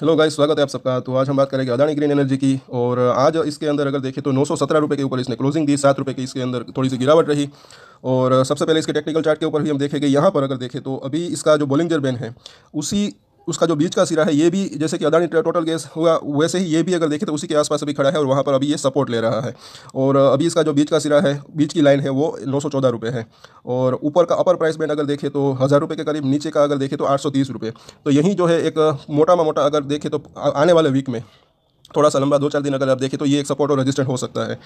hello guys स्वागत है आप सबका तो आज हम बात करेंगे अदानी ग्रीन एनर्जी की और आज इसके अंदर अगर देखें तो नौ सौ सत्रह रुपये के ऊपर इसने क्लोजिंग दी सात रुपये की इसके अंदर थोड़ी सी गिरावट रही और सबसे पहले इसके टेक्निकल चार्ट के ऊपर भी हम देखेंगे यहाँ पर अगर देखें तो अभी इसका जो बोलिंजर बैन है उसी उसका जो बीच का सिरा है ये भी जैसे कि अदानी टोटल गैस हुआ वैसे ही ये भी अगर देखें तो उसी के आसपास अभी खड़ा है और वहाँ पर अभी ये सपोर्ट ले रहा है और अभी इसका जो बीच का सिरा है बीच की लाइन है वो नौ सौ चौदह रुपये है और ऊपर का अपर प्राइस बैंड अगर देखें तो हज़ार रुपये के करीब नीचे का अगर देखें तो आठ सौ तीस रुपये तो यही जो है एक मोटा मोटा अगर देखें तो आने वाले वीक में थोड़ा सा लंबा दो चार दिन अगर आप देखें तो ये एक सपोर्ट और रेजिस्टेंट हो सकता है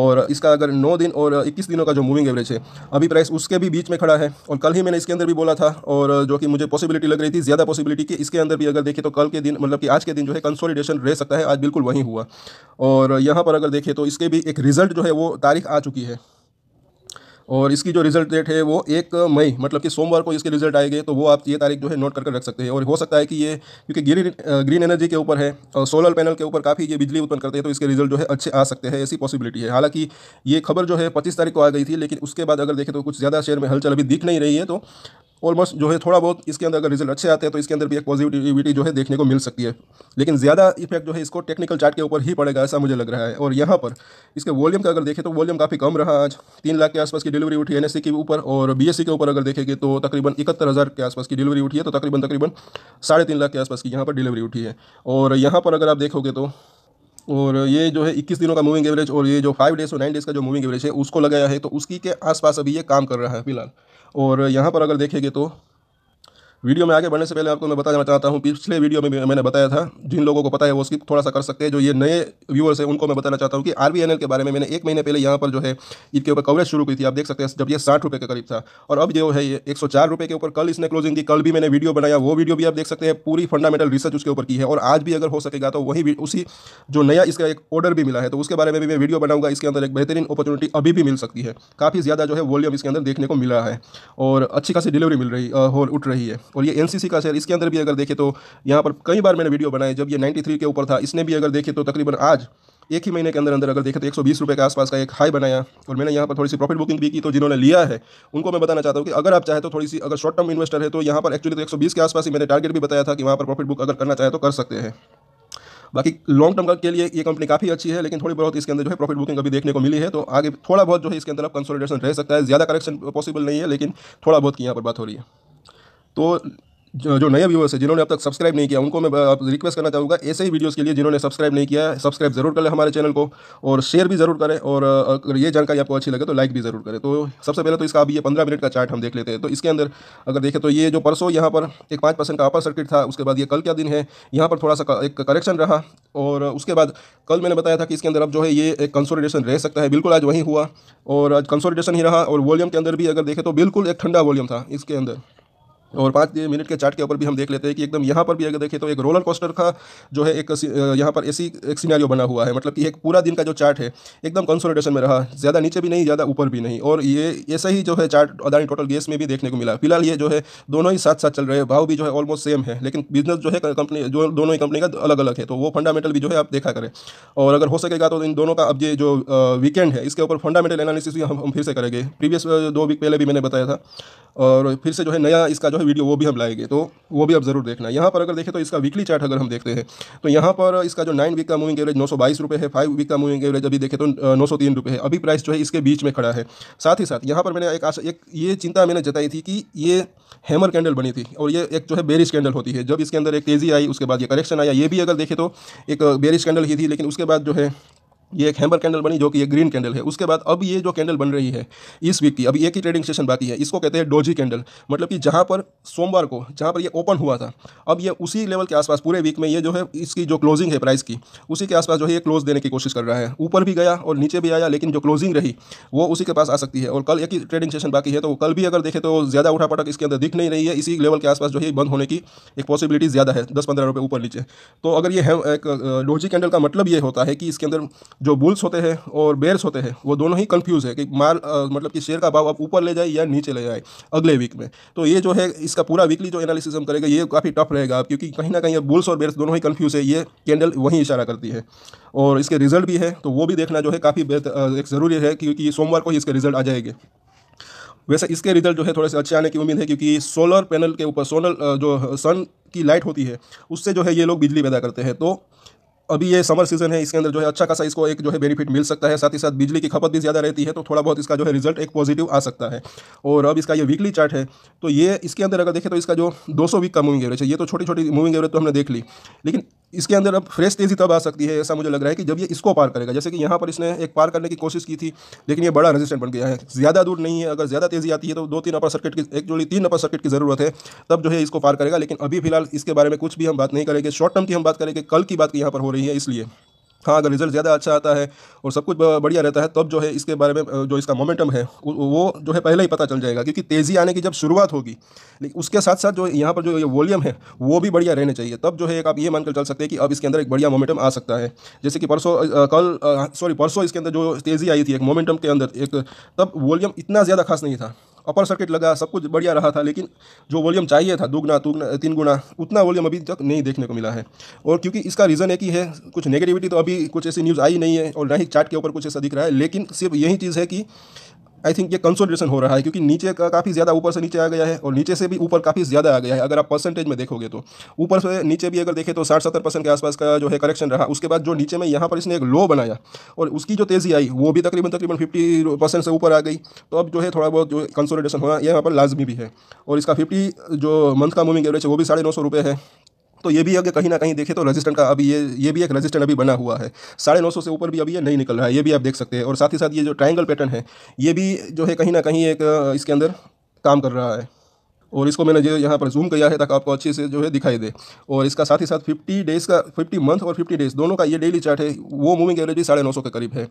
और इसका अगर नौ दिन और इक्कीस दिनों का जो मूविंग एवरेज है अभी प्राइस उसके भी बीच में खड़ा है और कल ही मैंने इसके अंदर भी बोला था और जो कि मुझे पॉसिबिलिटी लग रही थी ज़्यादा पॉसिबिलिटी कि इसके अंदर भी अगर देखें तो कल के दिन मतलब कि आज के दिन जो है कंसोलिडेशन रह सकता है आज बिल्कुल वहीं हुआ और यहाँ पर अगर देखें तो इसके भी एक रिजल्ट जो है वो तारीख आ चुकी है और इसकी जो रिजल्ट डेट है वो एक मई मतलब कि सोमवार को इसके रिजल्ट आएंगे तो वो आप ये तारीख जो है नोट करके रख सकते हैं और हो सकता है कि ये क्योंकि ग्रीन ग्रीन एनर्जी के ऊपर है और सोलर पैनल के ऊपर काफ़ी ये बिजली उत्पन्न करते हैं तो इसके रिजल्ट जो है अच्छे आ सकते हैं ऐसी पॉसिबिलिटी है हालांकि ये खबर जो है पच्चीस तारीख को आ गई थी लेकिन उसके बाद अगर देखें तो कुछ ज़्यादा शेयर में हलचल अभी दिख नहीं रही है तो ऑलमोस्ट जो है थोड़ा बहुत इसके अंदर अगर रिजल्ट अच्छे आते हैं तो इसके अंदर भी एक पॉजिटिविटी जो है देखने को मिल सकती है लेकिन ज़्यादा इफेक्ट जो है इसको टेक्निकल चार्ट के ऊपर ही पड़ेगा ऐसा मुझे लग रहा है और यहाँ पर इसके वॉल्यूम का अगर देखें तो वॉल्यूम काफ़ी कम रहा आज तीन लाख के आसपास की डिलीवरी उठी एन के ऊपर और बी के ऊपर अगर देखेंगे तो तकरीबन इकहत्तर हज़ार के आसपास की डिलीवरी उठी है तो तकरीबन तकरीबन साढ़े तीन लाख के आसपास की यहाँ पर डिलीवरी उठी है और यहाँ पर अगर आप देखोगे तो और ये जो है 21 दिनों का मूविंग एवरेज और ये जो फाइव डेज और नाइन डेज का जो मूविंग एवरेज है उसको लगाया है तो उसकी के आसपास अभी ये काम कर रहा है फिलहाल और यहाँ पर अगर देखेंगे तो वीडियो में आगे बढ़ने से पहले आपको मैं बताना चाहता हूँ पिछले वीडियो में मैंने बताया था जिन लोगों को पता है वो स्किप थोड़ा सा कर सकते हैं जो ये नए व्यूअर्स हैं उनको मैं बताना चाहता हूँ कि आर के बारे में मैंने एक महीने पहले यहाँ पर जो है इसके ऊपर कवरेज शुरू की थी आप देख सकते हैं जब ये साठ के करीब था और अब जो है ये एक के ऊपर कल इसने क्लोजिंग की कल भी मैंने वीडियो बनाया वो वीडियो भी आप देख सकते हैं पूरी फंडामेंटल रिसर्च उसके ऊपर की है और आज भी अगर हो सकेगा तो वही उसी जो नया इसका एक ऑर्डर भी मिला है तो उसके बारे में भी मैं वीडियो बनाऊंगा इसके अंदर एक बेहतरीन अपॉर्चुनिटी अभी भी मिल सकती है काफ़ी ज़्यादा जो है वॉल्यूम इसके अंदर देखने को मिला है और अच्छी खासी डिलीवरी मिल रही और उठ रही है और ये एनसीसी का शेयर इसके अंदर भी अगर देखें तो यहाँ पर कई बार मैंने वीडियो बनाए जब ये 93 के ऊपर था इसने भी अगर देखे तो तकरीबन आज एक ही महीने के अंदर अंदर अगर देखें तो एक सौ के आसपास का एक हाई बनाया और मैंने यहाँ पर थोड़ी सी प्रॉफिट बुकिंग भी की तो जिन्होंने लिया है उनको मैं बताना चाहता हूँ कि अगर आप चाहे तो थोड़ी सी अगर शॉर्ट टर्म इन्वेस्टर है तो यहाँ पर एक्चुअली तो एक के आसपास ही मैंने टारगेट भी बताया था कि वहाँ पर प्रॉफिट बुक अगर करना चाहे तो कर सकते हैं बाकी लॉन्ग टर्म के लिए ये कंपनी काफ़ी अच्छी है लेकिन थोड़ी बहुत इसके अंदर जो है प्रॉफिट बुकिंग अभी देखने को मिली है तो आगे थोड़ा बहुत जो है इसके अंदर अब कंसोलिडेशन रह सकता है ज़्यादा करेक्शन पॉसिबल नहीं है लेकिन थोड़ा बहुत की यहाँ पर बात हो रही है तो जो, जो नए व्यूवर्स है जिन्होंने अब तक सब्सक्राइब नहीं किया उनको मैं आप रिक्वेस्ट करना चाहूँगा ऐसे ही वीडियोस के लिए जिन्होंने सब्सक्राइब नहीं किया है सब्सक्राइब जरूर करें हमारे चैनल को और शेयर भी जरूर करें और अगर ये जानकारी आपको अच्छी लगे तो लाइक भी जरूर करें तो सबसे पहले तो इसका अभी ये पंद्रह मिनट का चार्ट हम देख लेते हैं तो इसके अंदर अगर देखें तो ये जो परसों यहाँ पर एक पाँच परसेंट का अपर सर्किट था उसके बाद ये कल का दिन है यहाँ पर थोड़ा सा एक करेक्शन रहा और उसके बाद कल मैंने बताया था कि इसके अंदर अब जो है ये एक कंसोलिडेशन रह सकता है बिल्कुल आज वहीं हुआ और आज कंसोलिडेशन ही रहा और वॉल्यूम के अंदर भी अगर देखें तो बिल्कुल एक ठंडा वॉल्यूम था इसके अंदर और पाँच मिनट के चार्ट के ऊपर भी हम देख लेते हैं कि एकदम यहाँ पर भी अगर देखें तो एक रोलर कोस्टर का जो है एक यहाँ पर ऐसी एक सीनारियो बना हुआ है मतलब कि एक पूरा दिन का जो चार्ट है एकदम कंसोलिडेशन में रहा ज़्यादा नीचे भी नहीं ज़्यादा ऊपर भी नहीं और ये ऐसा ही जो है चार्ट अदानी टोटल गैस में भी देखने को मिला फिलहाल ये जो है दोनों ही साथ साथ चल रहे हैं भाव भी जो है ऑलमोस्ट सेम है लेकिन बिजनेस जो है कंपनी जो दोनों ही कंपनी का अलग अलग है तो वो फंडामेंटल भी जो है आप देखा करें और अगर हो सकेगा तो इन दोनों का अब ये जो वीकेंड है इसके ऊपर फंडामेंटल एनालिसिस भी हम फिर से करेंगे प्रीवियस दो वीक पहले भी मैंने बताया था और फिर से जो है नया इसका जो है वीडियो वो भी हम लाएंगे तो वो भी आप ज़रूर देखना यहाँ पर अगर देखें तो इसका वीकली चार्ट अगर हम देखते हैं तो यहाँ पर इसका जो नाइन वीक का मूविंग एवरेज नौ सौ बाईस रुपये है फाइव वीक का मूविंग एवरेज अभी देखें तो नौ सौ तीन रुपये है अभी प्राइस जो है इसके बीच में खड़ा है साथ ही साथ यहाँ पर मैंने एक आशा एक ये चिंता मैंने जताई थी कि ये हैमर कैंडल बनी थी और ये एक जो है बेरिश कैंडल होती है जब इसके अंदर एक तेज़ी आई उसके बाद ये करेक्शन आया ये भी अगर देखें तो एक बेरिश कैंडल ही थी लेकिन उसके बाद जो है ये एक हैम्बर कैंडल बनी जो कि ये ग्रीन कैंडल है उसके बाद अब ये जो कैंडल बन रही है इस वीक की अभी एक ही ट्रेडिंग सेशन बाकी है इसको कहते हैं डोजी कैंडल मतलब कि जहाँ पर सोमवार को जहाँ पर ये ओपन हुआ था अब ये उसी लेवल के आसपास पूरे वीक में ये जो है इसकी जो क्लोजिंग है प्राइस की उसी के आसपास जो है ये क्लोज देने की कोशिश कर रहा है ऊपर भी गया और नीचे भी आया लेकिन जो क्लोजिंग रही वो उसी के पास आ सकती है और कल एक ही ट्रेडिंग सेशन बाकी है तो कल भी अगर देखें तो ज़्यादा उठा पटक इसके अंदर दिख नहीं रही है इसी लेवल के आसपास जो है बंद होने की एक पॉसिबिलिटी ज़्यादा है दस पंद्रह रुपये ऊपर नीचे तो अगर ये है एक डोजी कैंडल का मतलब ये होता है कि इसके अंदर जो बुल्स होते हैं और बेयर्स होते हैं वो दोनों ही कंफ्यूज है कि माल आ, मतलब कि शेयर का भाव आप ऊपर ले जाए या नीचे ले जाए अगले वीक में तो ये जो है इसका पूरा वीकली जो एनालिसिस हम करेंगे ये काफ़ी टफ रहेगा क्योंकि कहीं ना कहीं बुल्स और बेयर्स दोनों ही कन्फ्यूज़ है ये कैंडल वहीं इशारा करती है और इसके रिजल्ट भी है तो वो भी देखना जो है काफ़ी एक ज़रूरी है क्योंकि सोमवार को ही इसके रिजल्ट आ जाएंगे वैसे इसके रिजल्ट जो है थोड़े से अच्छे आने की उम्मीद है क्योंकि सोलर पैनल के ऊपर सोलर जो सन की लाइट होती है उससे जो है ये लोग बिजली पैदा करते हैं तो अभी ये समर सीजन है इसके अंदर जो है अच्छा खासा इसको एक जो है बेनिफिट मिल सकता है साथ ही साथ बिजली की खपत भी ज़्यादा रहती है तो थोड़ा बहुत इसका जो है रिजल्ट एक पॉजिटिव आ सकता है और अब इसका ये वीकली चार्ट है तो ये इसके अंदर अगर देखें तो इसका जो 200 वीक का मूविंग एवरेज है ये तो छोटी छोटी मूविंग एवरेज तो हमने देख ली लेकिन इसके अंदर अब फ्रेश तेज़ी तब आ सकती है ऐसा मुझे लग रहा है कि जब ये इसको पार करेगा जैसे कि यहाँ पर इसने एक पार करने की कोशिश की थी लेकिन ये बड़ा रेजिस्टेंट बन गया है ज़्यादा दूर नहीं है अगर ज़्यादा तेज़ी आती है तो दो तीन अपर सर्किट की एक जोड़ी तीन अपर सर्किट की ज़रूरत है तब जो है इसको पार करेगा लेकिन अभी फिलहाल इसके बारे में कुछ भी हम बात नहीं करेंगे शॉर्ट टर्म की हम बात करेंगे कल की बात यहाँ पर हो रही है इसलिए हाँ अगर रिजल्ट ज़्यादा अच्छा आता है और सब कुछ बढ़िया रहता है तब जो है इसके बारे में जो इसका मोमेंटम है वो जो है पहले ही पता चल जाएगा क्योंकि तेज़ी आने की जब शुरुआत होगी लेकिन उसके साथ साथ जो यहाँ पर जो ये वॉल्यूम है वो भी बढ़िया रहने चाहिए तब जो है एक आप ये मानकर चल सकते हैं कि अब इसके अंदर एक बढ़िया मोमेंटम आ सकता है जैसे कि परसों कल सॉरी हाँ, परसों इसके अंदर जो तेज़ी आई थी एक मोमेंटम के अंदर एक तब वॉल्यूम इतना ज़्यादा खास नहीं था अपर सर्किट लगा सब कुछ बढ़िया रहा था लेकिन जो वॉल्यूम चाहिए था दोगुना तुगना तीन गुना उतना वॉल्यूम अभी तक नहीं देखने को मिला है और क्योंकि इसका रीज़न एक ही है कुछ नेगेटिविटी तो अभी कुछ ऐसी न्यूज़ आई नहीं है और ना ही चार्ट के ऊपर कुछ ऐसा दिख रहा है लेकिन सिर्फ यही चीज़ है कि आई थिंक ये कंसोलिडेशन हो रहा है क्योंकि नीचे का काफ़ी ज़्यादा ऊपर से नीचे आ गया है और नीचे से भी ऊपर काफ़ी ज़्यादा आ गया है अगर आप परसेंटेज में देखोगे तो ऊपर से नीचे भी अगर देखें तो साठ सत्तर परसेंट के आसपास का जो है करेक्शन रहा उसके बाद जो नीचे में यहाँ पर इसने एक लो बनाया और उसकी जो तेज़ी आई वो भी तकरीबन तकरीबन फिफ्टी परसेंट से ऊपर आ गई तो अब जो है थोड़ा बहुत जो कंसोलिडेशन होना यहाँ पर लाजमी भी है और इसका फिफ्टी जो मंथ का मूविंग एवरेज है वो भी साढ़े नौ सौ रुपये है तो ये भी अगर कहीं ना कहीं देखें तो रजिस्टेंट का अभी ये ये भी एक रजिस्टेंट अभी बना हुआ है साढ़े नौ सौ से ऊपर भी अभी ये नहीं निकल रहा है ये भी आप देख सकते हैं और साथ ही साथ ये जो ट्रायंगल पैटर्न है ये भी जो है कहीं ना कहीं एक इसके अंदर काम कर रहा है और इसको मैंने जो यहाँ पर जूम किया है ताकि आपको अच्छे से जो है दिखाई दे और इसका साथ ही साथ फिफ्टी डेज़ का फिफ्टी मंथ और फिफ्टी डेज़ दोनों का ये डेली चार्ट है वो मूविंग एवरेज भी साढ़े नौ सौ के करीब है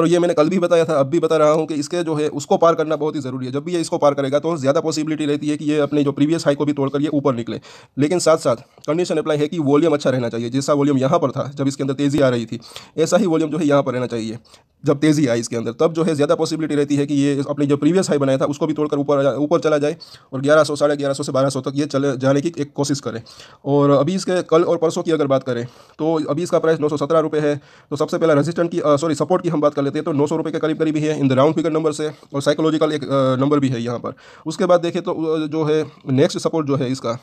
और ये मैंने कल भी बताया था अब भी बता रहा हूँ कि इसके जो है उसको पार करना बहुत ही ज़रूरी है जब भी ये इसको पार करेगा तो ज़्यादा पॉसिबिलिटी रहती है कि ये अपने जो प्रीवियस हाई को भी तोड़कर ये ऊपर निकले लेकिन साथ साथ कंडीशन अप्लाई है कि वॉल्यूम अच्छा रहना चाहिए जैसा वॉल्यूम यहाँ पर था जब इसके अंदर तेज़ी आ रही थी ऐसा ही वॉल्यूम जो है यहाँ पर रहना चाहिए जब तेज़ी आई इसके अंदर तब जो है ज़्यादा पॉसिबिलिटी रहती है कि ये अपने जो प्रीवियस हाई बनाया था उसको भी तोड़कर ऊपर ऊपर चला जाए और ग्यारह साढ़े ग्यारह सौ से बारह सौ तक ये चले जाने की एक कोशिश करें और अभी इसके कल और परसों की अगर बात करें तो अभी इसका प्राइस नौ सौ सत्रह रुपये है तो सबसे पहला रेजिस्टेंट की सॉरी सपोर्ट की हम बात कर लेते हैं तो नौ सौ रुपये के करीब करीब ही है in the round figure number से और साइकोलॉजिकल एक नंबर भी है यहाँ पर उसके बाद देखें तो जो है नेक्स्ट सपोर्ट जो है इसका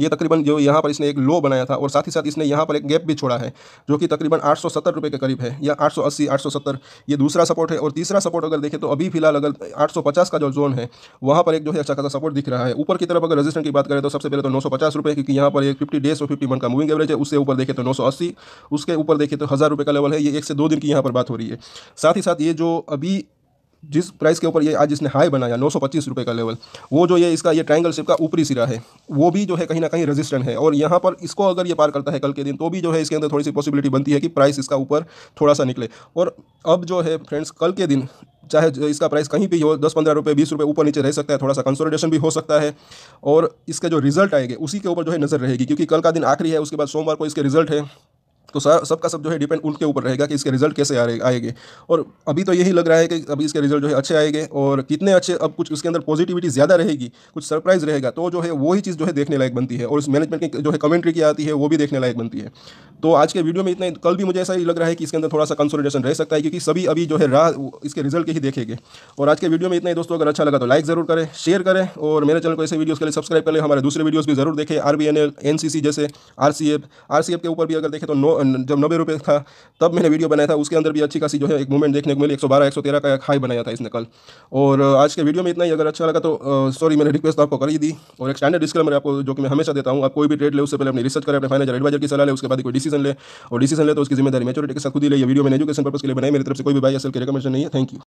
ये तकरीबन जो यहाँ पर इसने एक लो बनाया था और साथ ही साथ इसने यहाँ पर एक गैप भी छोड़ा है जो कि तकरीबन आठ सौ के करीब है या 880 870 ये दूसरा सपोर्ट है और तीसरा सपोर्ट अगर देखें तो अभी फिलहाल अगर 850 का जो जोन है वहाँ पर एक जो है अच्छा खासा सपोर्ट दिख रहा है ऊपर की तरफ अगर रजिस्टर की बात करें तो सबसे पहले तो नौ रुपये क्योंकि यहाँ पर एक फिफ्टी डेज और फिफ्टी मन का मूविंग एवरेज है उससे ऊपर देखें तो नौ उसके ऊपर देखें तो हज़ार का लेवल है ये एक से दो दिन की यहाँ पर बात हो रही है साथ ही साथ ये जो अभी जिस प्राइस के ऊपर ये आज इसने हाई बनाया नौ सौ का लेवल वो जो ये इसका ये ट्राइंगल शेप का ऊपरी सिरा है वो भी जो है कहीं ना कहीं रेजिस्टेंट है और यहाँ पर इसको अगर ये पार करता है कल के दिन तो भी जो है इसके अंदर थोड़ी सी पॉसिबिलिटी बनती है कि प्राइस इसका ऊपर थोड़ा सा निकले और अब जो है फ्रेंड्स कल के दिन चाहे इसका प्राइस कहीं भी हो दस पंद्रह रुपये बीस रुपये ऊपर नीचे रह सकता है थोड़ा सा कंसोलिडेशन भी हो सकता है और इसके जो रिजल्ट आएंगे उसी के ऊपर जो है नज़र रहेगी क्योंकि कल का दिन आखिरी है उसके बाद सोमवार को इसके रिजल्ट है तो सबका सब जो है डिपेंड उनके ऊपर रहेगा कि इसके रिजल्ट कैसे आएंगे और अभी तो यही लग रहा है कि अभी इसके रिजल्ट जो है अच्छे आएंगे और कितने अच्छे अब कुछ उसके अंदर पॉजिटिविटी ज़्यादा रहेगी कुछ सरप्राइज रहेगा तो जो है वही चीज़ जो है देखने लायक बनती है और उस मैनेजमेंट की जो है कमेंट्री की आती है वो भी देखने लायक बनती है तो आज के वीडियो में इतना कल भी मुझे ऐसा ही लग रहा है कि इसके अंदर थोड़ा सा कंसोलिडेशन रह सकता है क्योंकि सभी अभी जो है राह इसके रिजल्ट के ही देखेंगे और आज के वीडियो में इतना ही दोस्तों अगर अच्छा लगा तो लाइक जरूर करें शेयर करें और मेरे चैनल को ऐसे वीडियोज़ के लिए सब्सक्राइब करें हमारे दूसरे वीडियोज़ भी जरूर देखें R B N N C C जैसे R C F R C F के ऊपर भी अगर देखें तो नो जब नब्बे रुपये था तब मैंने वीडियो बनाया था उसके अंदर भी अच्छी खासी जो है एक मूवमेंट देखने को मिली एक सौ बारह एक सौ तेरह का एक हाई बनाया था इसने कल और आज के वीडियो में इतना ही अगर अच्छा लगा तो सॉरी मैंने रिक्वेस्ट आपको कर ही दी और एक स्टैंडर्ड डिस्क्लेमर आपको जो कि मैं हमेशा देता हूँ आप कोई भी ट्रेड ले उससे पहले अपने रिसर्च करें अपने फाइनेंशियल एडवाइजर की सलाह ले उसके बाद कोई डिसीजन ले और डिसीजन ले तो उसकी जिम्मेदारी मेचोरिटी के साथ खुद ही ले वीडियो मैंने एजुकेशन पर्पस के लिए बनाई मेरी तरफ से कोई भी बाई असल की रिकमेंडेशन नहीं है थैंक यू